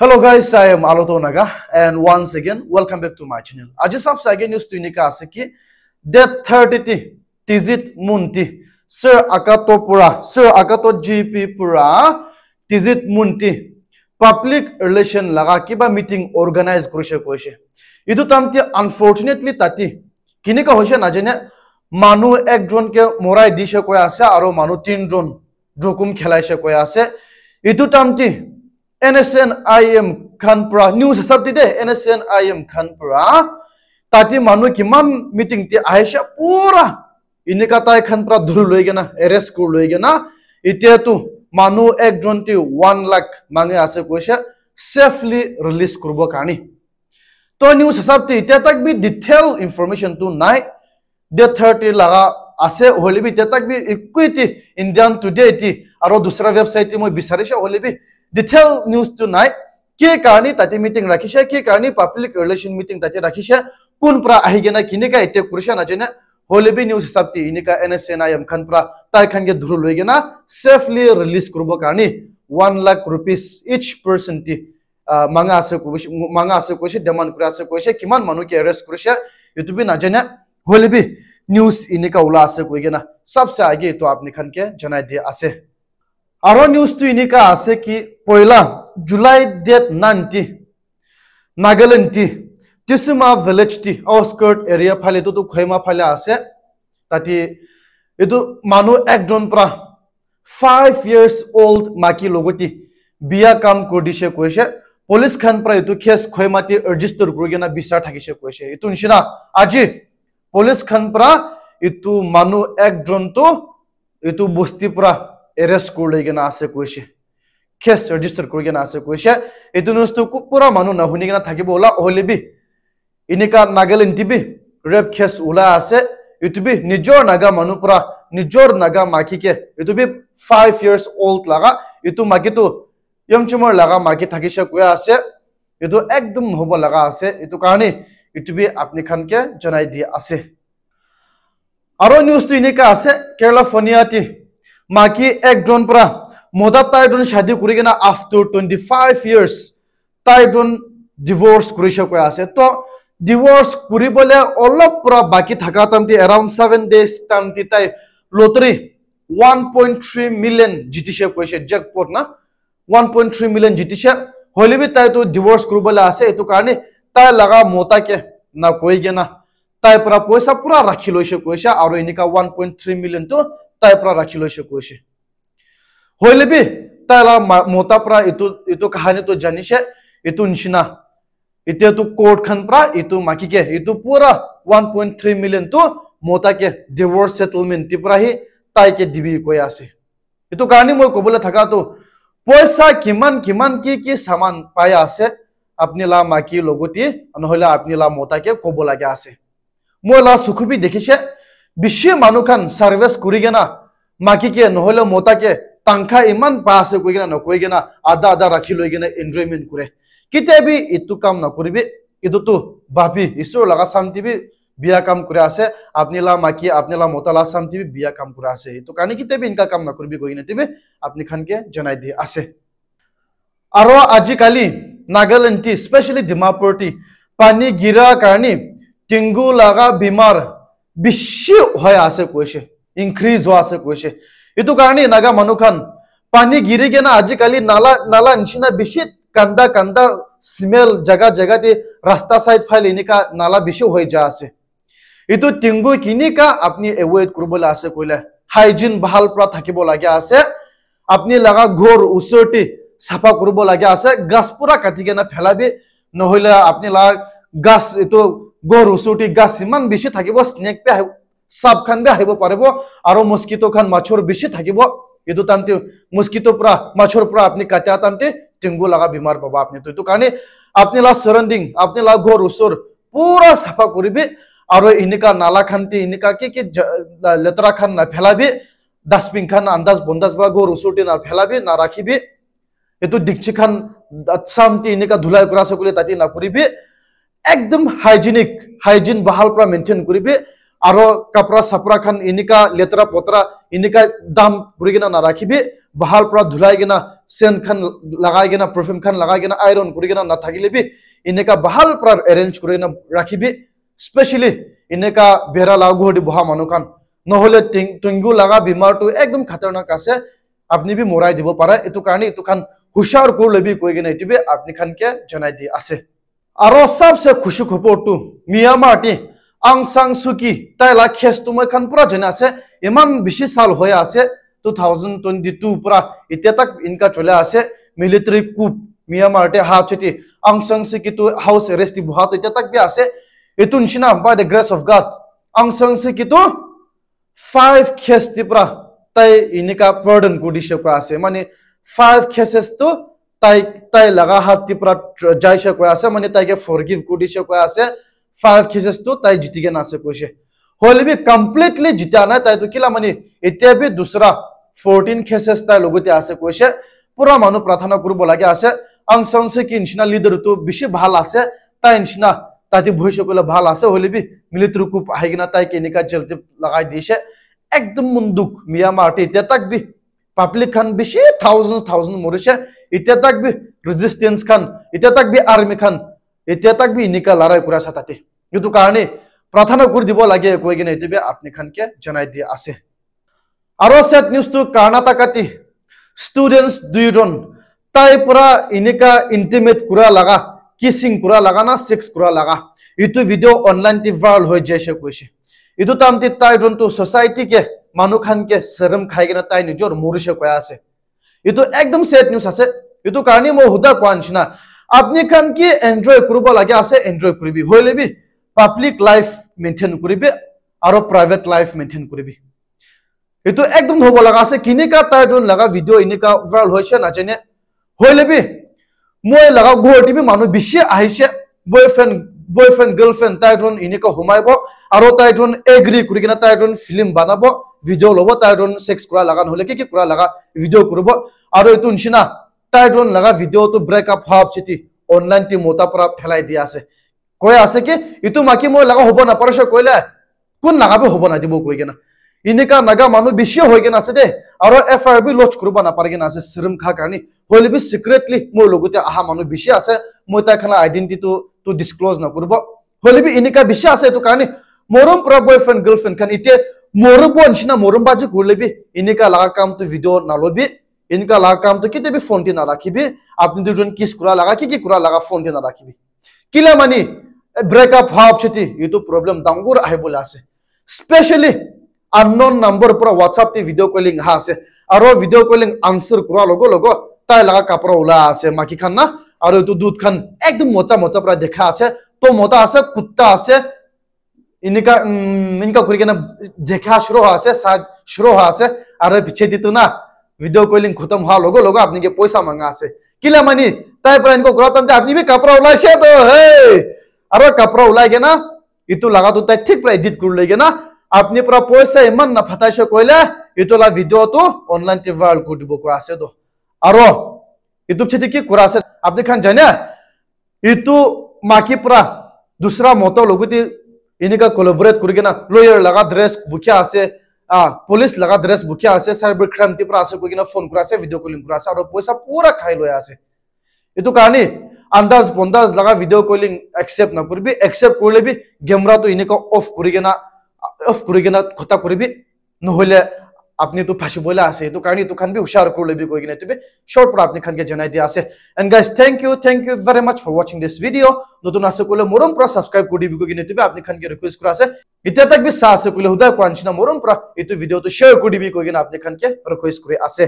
Hello guys, I am Aloto Naga and once again, welcome back to my channel. Aji sab sa again news to nika ase ki death 30 ti tizit munti sir akato pura sir akato GP pura tizit munti public relation laga ki ba meeting organize kurishe koishe. Ito tamti unfortunately tati kini ka hoishe na jane manu ek drone ke morai dishe koya ase aro manu tin drone drokum khelaishe koya ase. Ito tamti NSN I M খানপুৰা news হিচাপটি দেই NSN I M খানপুৰা তাতে মানুহ কিমান meeting তি আহিছে পুৰা এনেকুৱা তাই খানপুৰা ধৰি লৈ কিনা এৰেষ্ট কৰি লৈ কিনা এতিয়াতো মানুহ একজন তি ওৱান লাখ মানুহে আছে কৈছে চেফলি ৰিলিজ কৰিবৰ কাৰণে তো নিউজ হিচাপটি এতিয়া তাক বি ডিটেইল ইনফৰমেশ্যনটো নাই ডেট থাৰ্টি লগা আছে হ'লে বি এতিয়া তাক বি ইকুইটি ইণ্ডিয়ান টুডে এটি আৰু দুচৰা ৱেবছাইটটি মই বিচাৰিছোঁ হ'লে বি detailed news tonight के कारणी ताते मीटिंग राखी से के कारणी पब्लिक रिलेशन मीटिंग ताते राखी से कुन प्रा आहिगे ना किने का इते कुरशा भी न्यूज हिसाब ती इने एन एनएसएन आईएम खान प्रा ताय के धुरु लुगेना सेफली रिलीज करब कारणी one lakh rupees each person टी मांगा आसे मांगा आसे कोश डिमांड कर कि कोश मानु के एरेस्ट कर इतु भी ना जेने भी न्यूज इनका का उला आसे कोगे सबसे आगे तो आपने खान के जनाय दिए आसे और न्यूज तो इनका आसे कि পয়লা জুলাই ডেট নাইনটি নাগালেণ্ডটি টিচুমা ভিলেজটি আউটস্কাৰ্ট এৰিয়া ফাইলে তো খৈমা ফাইলে আছে তাতে এইটো মানুহ একজন পৰা ফাইভ ইয়াৰ্ছ অল্ড মাকী লগতে বিয়া কাম কৰি দিছে কৈছে পুলিচ খান পৰা এইটো খেচ খৈমাটি ৰেজিষ্টাৰ কৰি কিনে বিচাৰ থাকিছে কৈছে এইটো নিচিনা আজি পুলিচ খান পৰা এইটো মানুহ একজনটো এইটো বস্তিৰ পৰা এৰেষ্ট কৰি লৈ কিনে আছে কৈছে কেছ ৰেজিষ্টাৰ কৰি কিনে আছে কৈছে এইটো নিউজটো খুব পূৰা মানুহ নুশুনি কিনে থাকিব ওলা অহলিবি এনেকুৱা নাগালেণ্ড টিবি ৰেপ খেছ ওলাই আছে এইটো বি নিজৰ নাগা মানুহ পৰা নিজৰ নাগা মাখিকে এইটো বি ফাইভ ইয়াৰ্ছ অল্ড লাগা এইটো মাখিটো ইম চিমৰ লাগা মাখি থাকিছে কৈ আছে এইটো একদম নহ'ব লগা আছে এইটো কাৰণে এইটো বি খানকে জনাই দি আছে আৰু নিউজটো এনেকা আছে কেলিফৰ্ণিয়াটি মাখি এক ড্ৰোন পৰা মদত তাইজন শাদী কৰি কিনে আফটাৰ টুৱেণ্টি ফাইভ ইয়েৰ্ছ তাইজন ডিভৰ্চ কৰিছে কৈ আছে তো ডিভৰ্চ কৰিবলৈ অলপ পৰা বাকী থকা তাহাঁতি এৰাউণ্ড ছেভেন ডেইজ তাহাঁতি তাই lottery one point three million জিতিছে কৈছে জেক পট না ওৱান পইণ্ট থ্ৰী মিলিয়ন জিতিছে হ'লে বি তাইতো ডিভৰ্চ কৰিবলৈ আছে এইটো কাৰণে তাই লগা মতাকে না কৈ গে না তাইৰ পৰা পইচা পূৰা ৰাখি লৈছে কৈছে আৰু এনেকুৱা ওৱান পইণ্ট থ্ৰী মিলিয়নটো তাইৰ পৰা ৰাখি লৈছে কৈছে হৈলে বি তাই লা মতা পৰা ইটো ইটো কাহানী জানিছে ইটো নিচিনা এতিয়া তোৰ কোৰ্টখন পৰা ইটো মাকিকে ইটো পূৰা ওৱান পইণ্ট থ্ৰী মিলিয়ন তোৰ মতাকে ডিভৰ্চ ছেটেলমেণ্ট পৰাহি তাইকে দিবি কৈ আছে এইটো কাৰণে মই ক'বলৈ থকা তোৰ পইচা কিমান কিমান কি কি সামান পাই আছে আপুনি লা মাকীৰ লগতে নহ'লে আপুনি লা মতাকে ক'ব লাগে আছে মই লা চকুবি দেখিছে বেছি মানুহখন ছাৰ্ভেছ কৰি কেনা মাকিকে নহ'লে মতাকে পাংখ ইমান পা আছে কৈ কিনে নকৈ কিনে আদা আদা ৰাখি লৈ কিনে এনজয়মেণ্ট কৰে কেতিয়াবি ইটো কাম নকৰিবি ইটোতো বাপি ইছৰ লগা শান্তিবি বিয়া কাম কৰি আছে আপনিলা মাকি আপনিলা মতালা শান্তিবি বিয়া কাম কৰা আছে এইটো কাৰণে কেতিয়াবি ইনকা কাম নকৰিবি কৈ কিনে তুমি আপুনি খানকে জনাই দি আছে আৰু আজিকালি নাগালেণ্ড টি স্পেচিয়েলি ডিমাপুৰটি পানী গিৰা কাৰণে টিংগু লগা বেমাৰ বেছি হৈ আছে কৈছে ইনক্ৰিজ হোৱা আছে কৈছে এইটো কাৰণে নাগা মানুহখন পানী গিৰি কিনে আজিকালি নালা নালা নিচিনা বেছি কান্দা কান্দা স্মেল জেগা জেগাতে ৰাস্তা চাইড ফাইল এনেকুৱা নালা বেছি হৈ যা আছে এইটো টিংগুই কেনেকুৱা আপুনি এভইড কৰিবলৈ আছে কৈলে হাইজিন ভাল পৰা থাকিবলগীয়া আছে আপুনি লগা ঘৰ ওচৰতে চাফা কৰিবলগীয়া আছে গছ পূৰা কাটি কিনে পেলাবি নহ'লে আপুনি লগা গছ এইটো গড় ওচৰতে গছ ইমান বেছি থাকিব স্নেক পে সাবখানে আহিব পাৰিব আৰু মস্কিটো খান মাছৰ বেছি থাকিব এইটো তান্তি মস্কিটোৰ পৰা মাছৰ পৰা আপুনি কাটা তান্তি টেংগু লগা বেমাৰ পাব আপুনি এইটো কাৰণে আপুনি লাগ চৰাউণ্ডিং আপুনি লাগ ঘৰ ওচৰ পুৰা চাফা কৰিবি আৰু এনেকুৱা নালা খান্তি এনেকুৱা কি কি লেতেৰা খান নেফেলাবি ডাষ্টবিন খান আন্দাজ বন্দাজ বা ঘৰ ওচৰতে নাফেলাবি নাৰাখিবি এইটো ডিক্সি খান চামতি এনেকুৱা ধূলাই কৰা চকুলে তাতে নাকৰিবি একদম হাইজিনিক হাইজিন বহাল পৰা মেইনটেইন কৰিবি আৰু কাপোৰা চাপোৰা খান এনেকা লেতেৰা পতৰা এনেকা দাম কৰি কিনে নাৰাখিবি ভাল পৰা ধুলাই কিনে চেণ্ট খান লগাই কিনে পাৰফিউম খান লগাই কিনে আইৰণ কৰি কিনে নাথাকিলিবি এনেকা ভাল পৰা এৰেঞ্জ কৰি কিনে ৰাখিবি স্পেচিয়েলি এনেকা বেৰা লাগোহৰ দি বহা মানুহ খান নহ'লে টিং টুঙ্গু লগা বেমাৰটো একদম খাতৰনাক আছে আপুনি বি মৰাই দিব পাৰে এইটো কাৰণে এইটো খান হুচাৰ কৰ ল'বি কৈ কিনে এইটো বি আপুনি খানকে জনাই দি আছে আৰু চবচে খুচু খবৰটো মিয়ামাৰ্টি আং সাং সুকি তাই লা খেস তো মই খান পুরা জেনে আছে ইমান বেশি সাল হয়ে আছে টু থাউজেন্ড টুয়েন্টি টু পুরা এতিয়া তাক ইনকা চলে আছে মিলিটারি কুপ মিয়ামারতে হা চিটি আং সাং সুকি তো হাউস এরেস্ট বহাত এতিয়া তাক বি আছে এটু নিচিনা বাই দ্য গ্রেস অফ গাড আং সাং সুকি তো ফাইভ খেস টি পুরা তাই ইনকা প্রডন কুডিশে কয়া আছে মানে ফাইভ খেসেস তো তাই তাই লাগা হাত টি পুরা যাইছে কয়া আছে মানে তাইকে ফরগিভ কুডিশে কয়া আছে ফাইভ খেজেছটো তাই জিতিকে নাচে কৈছে হ'লে বি কমপ্লিটলি জিতা নাই তাইটো কিলা মানে এতিয়া বি দুচৰা ফৰ্টিন খেজেছ তাইৰ লগতে আছে কৈছে পুৰা মানুহ প্ৰাৰ্থনা কৰিব লাগে আছে আং চাওঁছে কি নিচিনা লিডাৰটো বেছি ভাল আছে তাই নিচিনা তাহাঁতি ভৈছে কৰিলে ভাল আছে হ'লে বি মিলিটাৰী কুপ আহি কিনে তাই কেনেকুৱা জেলটি লগাই দিছে একদম মন দুখ মিয়ামাৰটো এতিয়া তাক বি পাব্লিক খান বেছি থাউজেণ্ড থাউজেণ্ড মৰিছে এতিয়া তাক বি ৰেজিষ্টেঞ্চ খান এতিয়া তাক বি আৰ্মি খান এতিয়া তাক বি এনেকুৱা লৰাই কৰি আছে তাতে ಇದು ಕಾರಣ ಪ್ರಾರ್ಥನೆ ಕುರಿದಿವ লাগে ಕೊಯ್ಗಿನ ಇದ್ದೀವಿ ಆಪ್ನಿ ಖಾನ್ಗೆ ಜನಾಯ್ದಿ ಆಸೆ আরো সেট নিউজটো কর্ণাটকাতি স্টুডেন্টস দুইজন তাই পুরা এনেকা ইন্টিমেট করা লাগা কিসিং করা লাগা না সেক্স করা লাগা ইটো ভিডিও অনলাইন টি ভাইরাল হয়ে যাইছে কৈছে ইটো তামতি তাই যোনটো সোসাইটিকে মানুহ খানকে চেৰম খাই কিনে তাই নিজৰ মৰিছে কৈ আছে ইটো একদম সেট নিউজ আছে ইটো কাৰণে মই সোধা কোৱা নিচিনা আপনি খান কি এনজয় কৰিব লাগে আছে এনজয় কৰিবি হৈ ল'বি পাব্লিক লাইফ মেইনটেইন কৰিবি আৰু প্ৰাইভেট লাইফ মেইনটেইন কৰিবি এইটো একদম হ'ব লগা আছে কেনেকুৱা তাৰ লগা ভিডিঅ' এনেকুৱা ভাইৰেল হৈছে নাজানে হৈ ল'বি মই লগা গুৱাহাটী বি মানুহ বেছি আহিছে বয়ফ্ৰেণ্ড বয়ফ্ৰেণ্ড গাৰ্লফ্ৰেণ্ড তাই ধৰণ সোমাব আৰু তাই এগ্ৰি কৰি কিনে তাই ফিল্ম বনাব ভিডিঅ' ল'ব তাই চেক্স কৰা লগা নহ'লে কি কি কৰা লগা ভিডিঅ' কৰিব আৰু এইটো নিচিনা তাই লগা ভিডিঅ'টো ব্ৰেকআপ হোৱা অনলাইন টি মতাৰ পৰা পেলাই দিয়া আছে কৈ আছে কি ইটো মাকি মই লগা হ'ব নাপাৰো চাই কৈলে কোন নাগাবে হ'ব দিব কৈ কিনে এনেকুৱা নাগা মানুহ বেছিয়ে হৈ কিনে আছে দে আৰু এফ আই আৰ বি লঞ্চ কৰিব নাপাৰে কিনে আছে চিৰিম খা কাৰণে হ'লে বি চিক্ৰেটলি মোৰ লগতে অহা মানুহ বেছি আছে মই তাইখনে আইডেণ্টিটিটো ডিছক্লোজ নকৰিব হ'লে বি এনেকুৱা বেছি আছে এইটো কাৰণে মৰম পৰা বয় ফ্ৰেণ্ড গাৰ্লফ্ৰেণ্ডখন এতিয়া মৰম বোৱা নিচিনা মৰম বাজি ঘূৰিলেবি এনেকুৱা লগা কামটো ভিডিঅ' নল'বি এনেকুৱা লগা কামটো কেতিয়াবি ফোনটি নাৰাখিবি আপুনি দুজন কিছ কৰা লগা কি কি কৰা লগা ফোনটি নাৰাখিবি কিলে মানি ब्रेकअप breakup ये तो प्रॉब्लम डांगुर dangur ahe bolase specially unknown number पर व्हाट्सएप ते वीडियो कॉलिंग हा से आरो वीडियो कॉलिंग आंसर करा लोगो लोगो ताय लगा कपड़ा उला आसे माकी खान ना आरो तो दूध खान एकदम मोचा मोचा पर देखा आसे तो मोटा आसे कुत्ता आसे इनका इनका कुरी के ना देखा शुरू हा से साथ शुरू हा से आरो पीछे दितु ना वीडियो कॉलिंग खत्म हा लोगो लोगो आपने के पैसा मांगा से किला मनी ताय पर इनको करा तम आपने भी कपड़ा उला से तो हे আৰু কাপোৰ ওলাই কেনা ইটো লাগাটো তাই ঠিক পৰা এডিট কৰি লৈ কেনা আপুনি পৰা পইচা ইমান নাফাটাইছে কৰিলে ইটো লা ভিডিঅ'টো অনলাইন ভাইৰেল কৰি দিব কোৱা আছে তো আৰু ইটো চিঠি কি কৰা আছে আপুনি খান জানে ইটো মাকি পৰা দুচৰা মতৰ লগতে এনেকুৱা কলবৰেট কৰি কিনা লয়াৰ লগা ড্ৰেছ বুকিয়া আছে পুলিচ লগা ড্ৰেছ বুকিয়া আছে চাইবাৰ ক্ৰাইম পৰা আছে কৈ কিনা ফোন কৰা আছে ভিডিঅ' কলিং কৰা আছে আৰু পইচা পুৰা খাই লৈ আছে এইটো কাৰণে আন্দাজ বন্দাজ লাগা ভিডিও করলে একসেপ্ট না করবি একসেপ্ট করলে বি ক্যামেরা তো এনেক অফ করি কেনা অফ করি কেনা কথা করবি নহলে আপনি তো ফাঁসি বলে আছে এই কারণে তো খান বি হুশিয়ার করলে বি কই কিনা তুমি শর্ট পর আপনি খানকে জানাই দিয়ে আছে and guys thank you thank you very much for watching this video নতুন আছে কইলে মরম পুরা সাবস্ক্রাইব করে দিবি কই কিনা তুমি আপনি খানকে রিকোয়েস্ট করা আছে ইতা তাক বি সা আছে কইলে হুদা কোয়ানছিনা মরম পুরা এই ভিডিও তো শেয়ার করে দিবি কই কিনা আপনি খানকে রিকোয়েস্ট করে আছে